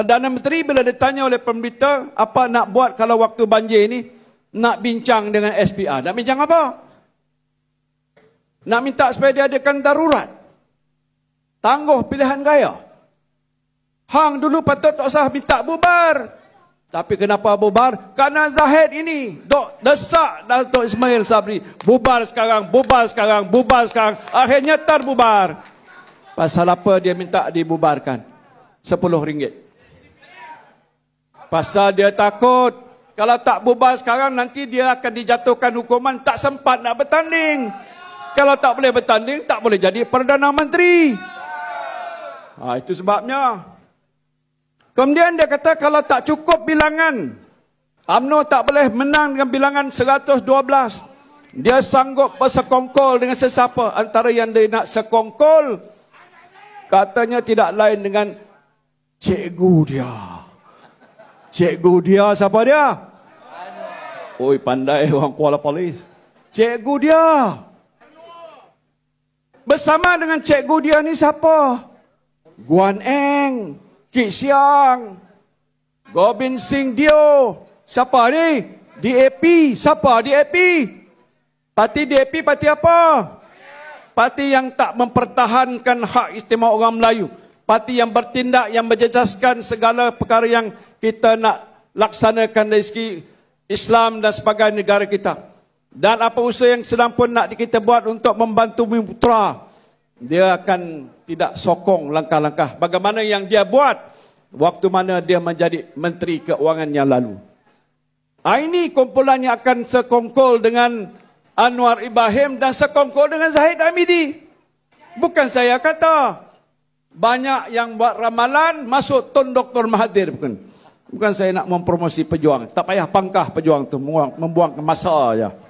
Perdana Menteri bila ditanya oleh pemberita apa nak buat kalau waktu banjir ini nak bincang dengan SPR. Nak bincang apa? Nak minta supaya diadakan darurat. Tangguh pilihan gaya. Hang dulu patut tak usah minta bubar. Tapi kenapa bubar? Karena Zahid ini dok desak Dato' Ismail Sabri. Bubar sekarang, bubar sekarang, bubar sekarang. Akhirnya terbubar. Pasal apa dia minta dibubarkan? Sepuluh ringgit. Pasal dia takut. Kalau tak bubar sekarang nanti dia akan dijatuhkan hukuman tak sempat nak bertanding. Kalau tak boleh bertanding tak boleh jadi Perdana Menteri. Ha, itu sebabnya. Kemudian dia kata kalau tak cukup bilangan. UMNO tak boleh menang dengan bilangan 112. Dia sanggup bersekongkol dengan sesiapa. Antara yang dia nak sekongkol. Katanya tidak lain dengan cikgu dia. dia. Cikgu dia siapa dia? Oi pandai orang Kuala Polis. Cikgu dia. Bersama dengan cikgu dia ni siapa? Guan Eng, Ki Siang, Gobin Singh Dio. Siapa ni? DAP. Siapa DAP? Parti DAP parti apa? Parti yang tak mempertahankan hak istimewa orang Melayu. Parti yang bertindak, yang menjejaskan segala perkara yang kita nak laksanakan dari segi Islam dan sebagai negara kita. Dan apa usaha yang sedang pun nak kita buat untuk membantu bumi putera, dia akan tidak sokong langkah-langkah. Bagaimana yang dia buat waktu mana dia menjadi Menteri Keuangan yang lalu. Ah, ini kumpulannya akan sekongkol dengan Anwar Ibrahim dan sekongkol dengan Zahid Hamidi. Bukan saya kata. Banyak yang buat ramalan masuk Tun Dr. Mahathir. Bukan. Bukan saya nak mempromosi pejuang. Tak payah pangkah pejuang tu. Membuang, membuang masa saja.